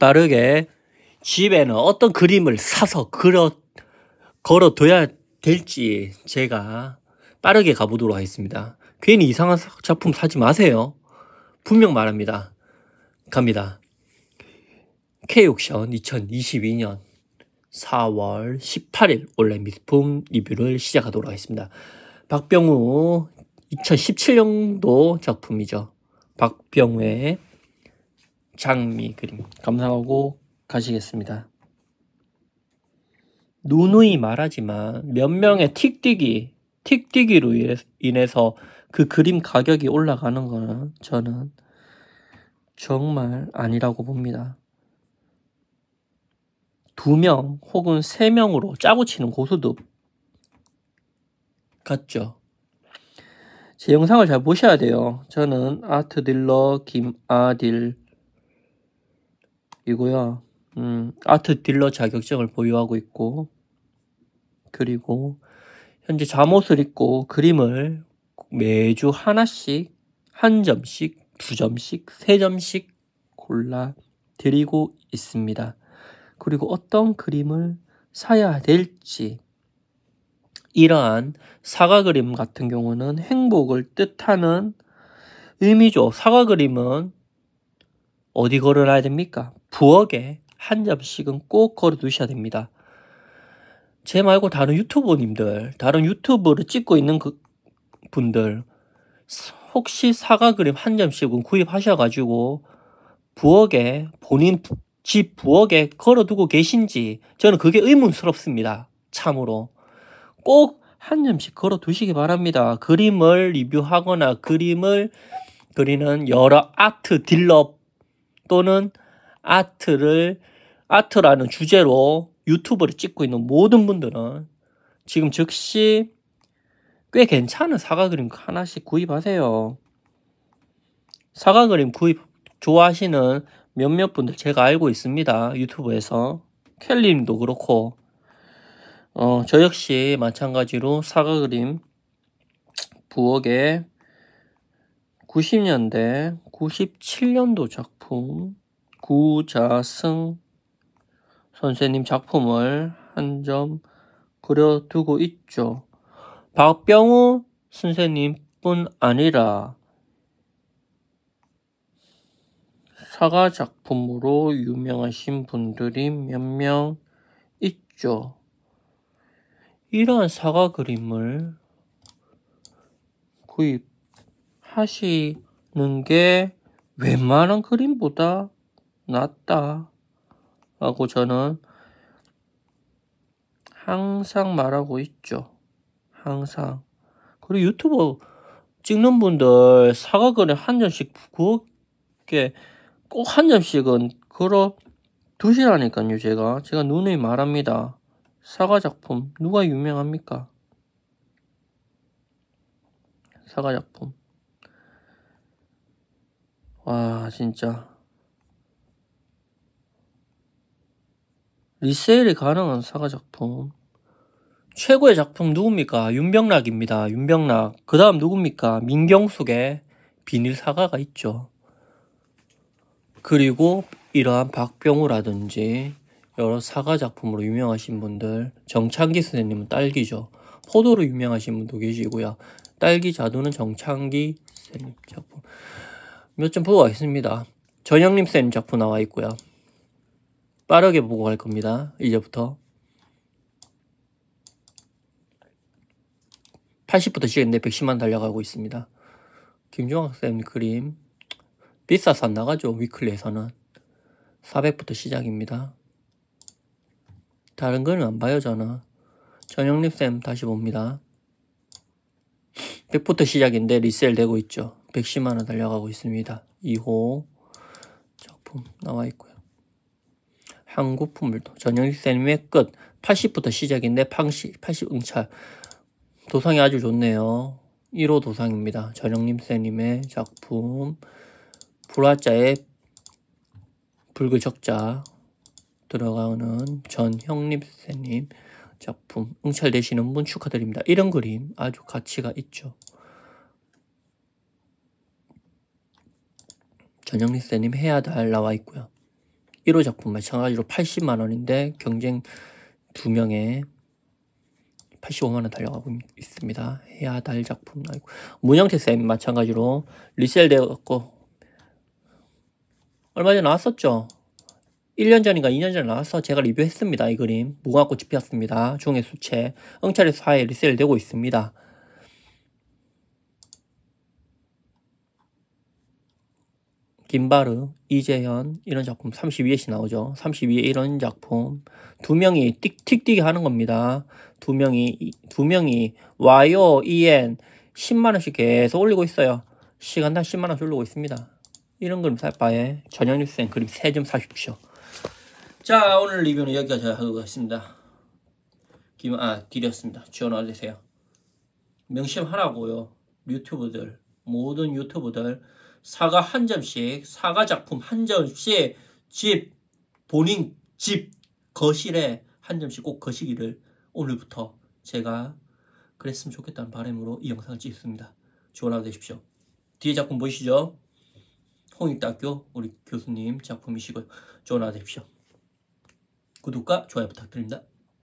빠르게 집에는 어떤 그림을 사서 걸어, 걸어둬야 될지 제가 빠르게 가보도록 하겠습니다. 괜히 이상한 작품 사지 마세요. 분명 말합니다. 갑니다. K옥션 2022년 4월 18일 온라인 미품 리뷰를 시작하도록 하겠습니다. 박병우 2017년도 작품이죠. 박병우의 장미 그림 감상하고 가시겠습니다. 누누이 말하지만 몇 명의 틱뛰기, 틱뛰기로 인해서 그 그림 가격이 올라가는 거는 저는 정말 아니라고 봅니다. 두 명 혹은 세 명으로 짜고 치는 고수도 같죠. 제 영상을 잘 보셔야 돼요. 저는 아트딜러 김아딜 이고요. 음, 아트 딜러 자격증을 보유하고 있고, 그리고 현재 잠옷을 입고 그림을 매주 하나씩, 한 점씩, 두 점씩, 세 점씩 골라 드리고 있습니다. 그리고 어떤 그림을 사야 될지, 이러한 사과 그림 같은 경우는 행복을 뜻하는 의미죠. 사과 그림은 어디 걸어놔야 됩니까? 부엌에 한 점씩은 꼭 걸어두셔야 됩니다. 제 말고 다른 유튜버님들, 다른 유튜브를 찍고 있는 그 분들 혹시 사과 그림 한 점씩은 구입하셔가지고 부엌에 본인 집 부엌에 걸어두고 계신지 저는 그게 의문스럽습니다. 참으로 꼭 한 점씩 걸어두시기 바랍니다. 그림을 리뷰하거나 그림을 그리는 여러 아트 딜러 또는 아트를 아트라는 주제로 유튜브를 찍고 있는 모든 분들은 지금 즉시 꽤 괜찮은 사과 그림 하나씩 구입하세요. 사과 그림 구입 좋아하시는 몇몇 분들 제가 알고 있습니다. 유튜브에서 켈리님도 그렇고 어, 저 역시 마찬가지로 사과 그림 부엌에 90년대 9 7년도 작품 구자승 선생님 작품을 한 점 그려두고 있죠. 박병우 선생님뿐 아니라 사과 작품으로 유명하신 분들이 몇 명 있죠. 이러한 사과 그림을 구입하시 그리는 게 웬만한 그림보다 낫다. 라고 저는 항상 말하고 있죠. 항상. 그리고 유튜버 찍는 분들 사과근에 한 점씩 그게 꼭한 점씩은 걸어 두시라니까요, 제가. 제가 눈에 말합니다. 사과 작품, 누가 유명합니까? 사과 작품. 와 진짜 리세일이 가능한 사과 작품 최고의 작품 누굽니까? 윤병락입니다. 윤병락. 그 다음 누굽니까? 민경숙의 비닐 사과가 있죠. 그리고 이러한 박병우라든지 여러 사과 작품으로 유명하신 분들 정창기 선생님은 딸기죠. 포도로 유명하신 분도 계시고요. 딸기 자두는 정창기 선생님 작품. 몇점 보고 가겠습니다. 전영림 쌤 작품 나와 있고요. 빠르게 보고 갈 겁니다. 이제부터 80부터 시작했는데 110만 달려가고 있습니다. 김종학 쌤 그림 비싸서 안 나가죠. 위클리에서는 400부터 시작입니다. 다른 거는 안 봐요 저는. 전영립 쌤 다시 봅니다. 100부터 시작인데 리셀 되고 있죠. 110만원 달려가고 있습니다. 2호 작품 나와 있고요. 한국 품물도 전영식사님의 끝 80부터 시작인데 80, 응찰 도상이 아주 좋네요. 1호 도상입니다. 전영림쌤님의 작품 불화자의 불그적자 들어가는 전형림쌤님 작품 응찰되시는 분 축하드립니다. 이런 그림 아주 가치가 있죠. 전형리쌤님 해야 달 나와 있고요. 1호 작품 마찬가지로 80만원인데 경쟁 2명에 85만원 달려가고 있습니다. 해야 달 작품 나와 있고 문영태쌤 마찬가지로 리셀되었고 얼마 전에 나왔었죠. 1년 전인가 2년 전에 나와서 제가 리뷰했습니다. 이 그림 무궁화꽃이 피었습니다. 종의 수채, 응찰의 사회 리셀되고 있습니다. 김바르, 이재현 이런 작품 32회씩 나오죠. 32회 이런 작품 두 명이 띡띡띡 하는 겁니다. 두 명이 두 명이 와요 EN 10만 원씩 계속 올리고 있어요. 시간당 10만 원씩 올리고 있습니다. 이런 그림 살 바에 전뉴스엔 그림 3점 사십시오. 자 오늘 리뷰는 여기까지 하도록 하겠습니다. 김아 드렸습니다. 지원 와주세요. 명심하라고요. 유튜브들 모든 유튜브들 사과 한 점씩, 사과 작품 한 점씩 집, 본인 집, 거실에 한 점씩 꼭 거시기를 오늘부터 제가 그랬으면 좋겠다는 바람으로 이 영상을 찍습니다. 좋은 하루 되십시오. 뒤에 작품 보이시죠? 홍익대학교 우리 교수님 작품이시고요. 좋은 하루 되십시오. 구독과 좋아요 부탁드립니다.